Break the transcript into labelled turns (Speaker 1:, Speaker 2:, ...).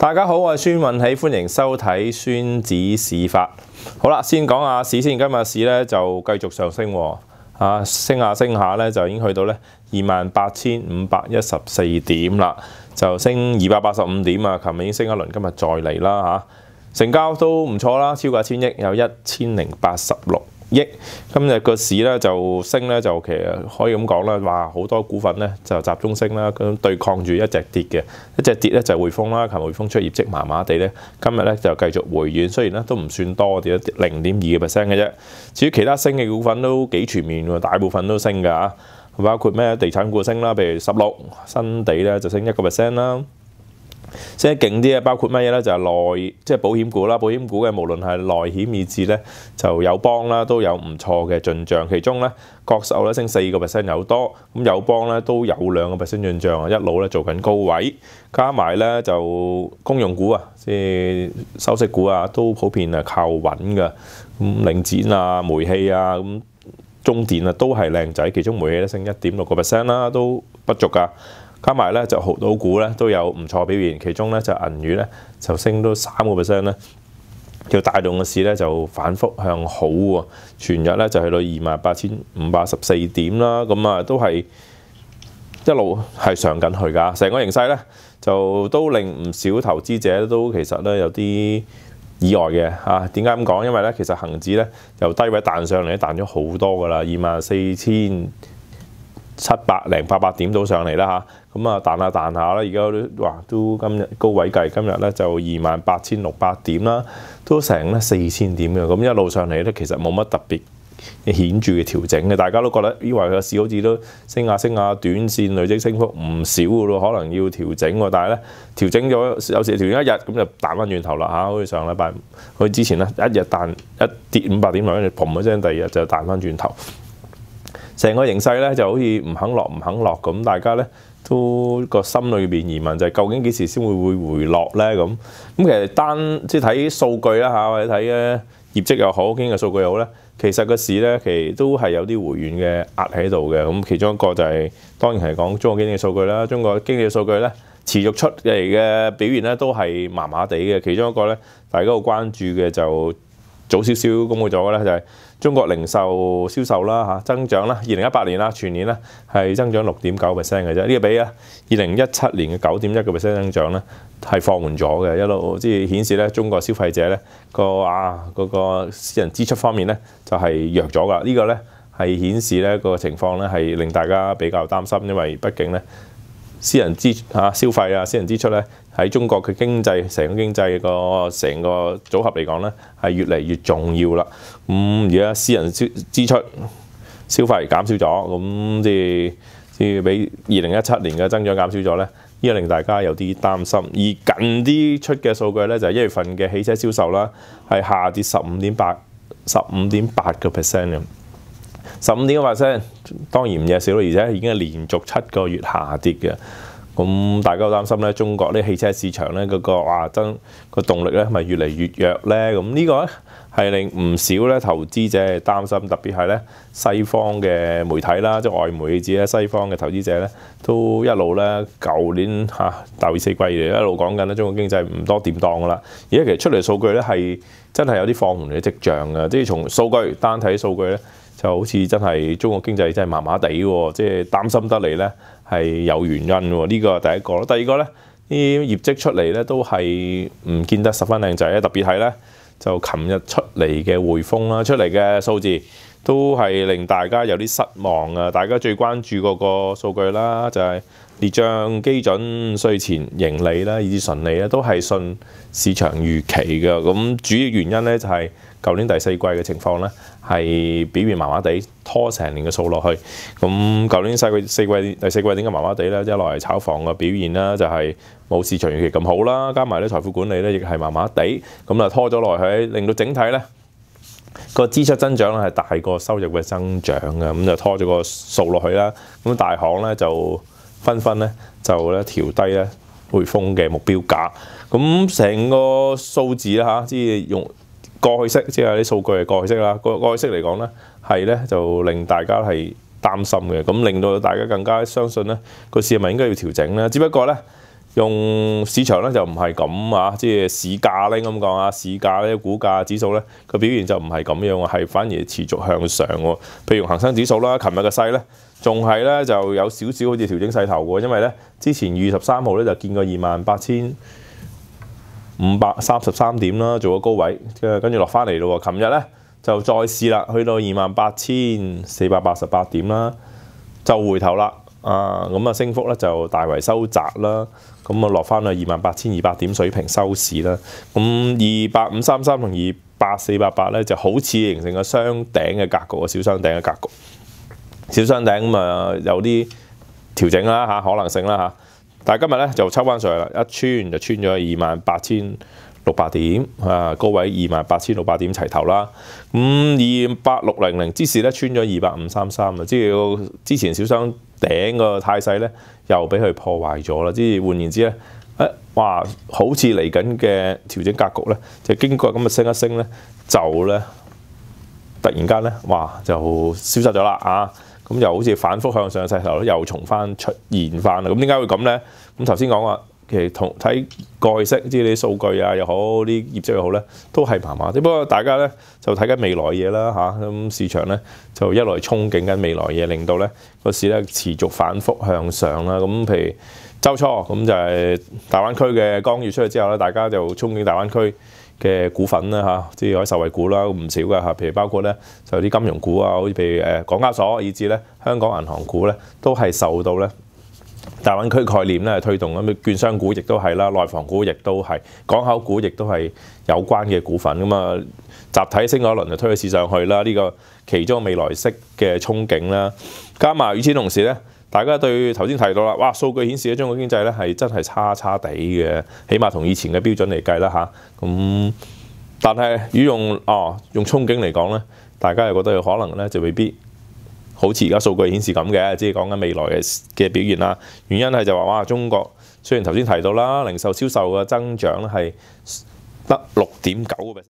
Speaker 1: 大家好，我系孙运喜，欢迎收睇《孙子市法》。好啦，先讲下市先，今日市咧就继续上升，啊升下升下咧就已经去到咧二万八千五百一十四点啦，就升二百八十五点啊，琴日已经升一轮，今日再嚟啦吓，成交都唔错啦，超过千亿，有一千零八十六。億今日個市咧就升咧，就其實可以咁講啦，話好多股份咧就集中升啦，咁對抗住一隻跌嘅，一隻跌咧就匯豐啦，琴日匯豐出業績麻麻地咧？今日咧就繼續回軟，雖然咧都唔算多咗零點二嘅 percent 嘅啫。至於其他升嘅股份都幾全面喎，大部分都升㗎，包括咩地產股升啦，譬如十六新地咧就升一個 percent 啦。即係勁啲啊！包括乜嘢咧？就係內即係保險股啦，保險股嘅無論係內險以至咧，就友邦啦都有唔錯嘅進帳。其中咧國壽咧升四個 percent 有多，咁友邦咧都有兩個 percent 進帳啊，一路咧做緊高位，加埋咧就公用股啊，即係收息股啊，都普遍係靠穩嘅。咁領展啊、煤氣啊、咁中電啊都係靚仔，其中煤氣咧升一點六個 percent 啦，都不足噶。加埋咧就好多股咧都有唔錯表現，其中咧就銀宇咧就升到三個 percent 咧，叫大動嘅市咧就反覆向好喎。全日咧就去到二萬八千五百十四點啦，咁啊都係一路係上緊去㗎。成個形勢咧就都令唔少投資者都其實咧有啲意外嘅嚇。點解咁講？因為咧其實恆指咧由低位彈上嚟彈咗好多㗎啦，二萬四千七百零八百點到上嚟啦嚇。咁啊，彈下彈下啦！而家都話都今日高位計，今日咧就二萬八千六百點啦，都成咧四千點嘅。咁一路上嚟咧，其實冇乜特別顯著嘅調整嘅。大家都覺得以為個市好似都升下升下，短線累積升幅唔少噶咯，可能要調整喎。但係咧調整咗有時調整一日咁就彈翻轉頭啦嚇，好似上禮拜佢之前咧一日彈一跌五百點落，跟住嘭一聲，第二日就彈翻轉頭。成個形勢咧就好似唔肯落唔肯落咁，大家咧。都個心裏面疑問就係究竟幾時先會會回落呢？咁咁其實單即係睇數據啦嚇或者睇咧業績又好經嘅數據又好咧，其實個市咧其實都係有啲回軟嘅壓喺度嘅咁，其中一個就係當然係講中國經濟數據啦，中國經濟數據咧持續出嚟嘅表現咧都係麻麻地嘅，其中一個咧大家好關注嘅就早少少公布咗嘅咧，就係中國零售銷售啦嚇增長啦，二零一八年啦全年咧係增長六點九 percent 嘅啫。呢個比啊，二零一七年嘅九點一個 percent 增長咧係放緩咗嘅，一路即係顯示咧中國消費者咧個啊嗰個私人支出方面咧就係弱咗㗎。呢個咧係顯示咧個情況咧係令大家比較擔心，因為畢竟咧。私人支嚇消費啊，私人支出咧喺中國嘅經濟成個經濟個成個組合嚟講咧，係越嚟越重要啦。咁而家私人支支出消費減少咗，咁即係即比二零一七年嘅增長減少咗咧，依個令大家有啲擔心。而近啲出嘅數據咧，就係一月份嘅汽車銷售啦，係下跌十五點八十五點八個 percent。十五點嘅 percent 當然唔少啦，而且已經係連續七個月下跌嘅。咁大家好擔心咧，中國啲汽車市場咧嗰個哇增個動力咧，咪越嚟越弱咧。咁呢個係令唔少咧投資者擔心，特別係咧西方嘅媒體啦，即外媒指咧西方嘅投資者咧都一路咧舊年嚇第四季嚟一路講緊咧中國經濟唔多掂當㗎啦。而家其實出嚟數據咧係真係有啲放緩嘅跡象嘅，即係從數據單睇數據咧。就好似真係中國經濟真係麻麻地喎，即係擔心得嚟咧係有原因喎，呢個第一個。第二個咧，啲業績出嚟咧都係唔見得十分靚仔，特別係咧就琴日出嚟嘅匯豐啦，出嚟嘅數字都係令大家有啲失望啊！大家最關注嗰個數據啦，就係列帳基準税前盈利啦，以至純利啦，都係順市場預期嘅。咁主要原因咧就係。舊年第四季嘅情況咧，係表現麻麻地拖成年嘅數落去。咁舊年四季第四季點解麻麻地咧？一來炒房嘅表現啦，就係冇市場預期咁好啦，加埋啲財富管理咧，亦係麻麻地咁啊，拖咗落去，令到整體咧個支出增長咧係大過收入嘅增長嘅，咁就拖咗個數落去啦。咁大行咧就紛紛咧就咧調低咧匯豐嘅目標價。咁成個數字啦嚇，即係用。過去式即係啲數據係過去式啦，過過去式嚟講咧，係咧就令大家係擔心嘅，咁令到大家更加相信咧個市係咪應該要調整咧？只不過咧用市場咧就唔係咁啊，即係市價咧咁講啊，市價咧股價指數咧個表現就唔係咁樣喎，係反而持續向上喎。譬如恒生指數啦，琴日嘅勢咧仲係咧就有少少好似調整勢頭喎，因為咧之前二十三號咧就見過二萬八千。五百三十三點啦，做個高位，跟住落翻嚟咯。喎，琴日咧就再試啦，去到二萬八千四百八十八點啦，就回頭啦。啊，咁啊升幅咧就大為收窄啦。咁啊落翻去二萬八千二百點水平收市啦。咁二八五三三同二八四八八咧就好似形成個雙頂嘅格局啊，小雙頂嘅格局。小雙頂咁啊有啲調整啦嚇，可能性啦但係今日咧就抽翻上嚟啦，一穿就穿咗二萬八千六百點啊，高位二萬八千六百點齊頭啦。咁二八六零零之時咧穿咗二百五三三啊，即係之前小箱頂個態勢咧又俾佢破壞咗啦。即係換言之咧，誒哇，好似嚟緊嘅調整格局咧，就經過咁嘅升一升咧，就咧突然間咧，哇就消失咗啦啊！咁又好似反覆向上嘅勢頭又重翻出現翻啦。咁點解會咁呢？咁頭先講話，其實同睇蓋式，即係啲數據啊又好，啲業績又好呢，都係麻麻只不過大家呢，就睇緊未來嘢啦嚇，咁市場呢，就一來憧憬緊未來嘢，令到呢個市呢持續反覆向上啦。咁譬如。周初咁就係大灣區嘅光熱出去之後咧，大家就憧憬大灣區嘅股份啦嚇，即係可以受惠股啦，唔少噶嚇。譬如包括咧就啲金融股啊，好似譬如誒港交所，以至咧香港銀行股咧都係受到咧大灣區概念咧推動咁，券商股亦都係啦，內房股亦都係，港口股亦都係有關嘅股份咁啊，集體升咗一輪就推咗市上去啦。呢個其中未來式嘅憧憬啦，加埋與此同時咧。大家對頭先提到啦，哇！數據顯示咧，中國經濟咧係真係差差地嘅，起碼同以前嘅標準嚟計啦嚇。咁但係果用哦用憧憬嚟講咧，大家又覺得有可能咧就未必好似而家數據顯示咁嘅，即係講緊未來嘅嘅表現啦。原因係就話哇，中國雖然頭先提到啦，零售銷售嘅增長咧係得六點九 percent。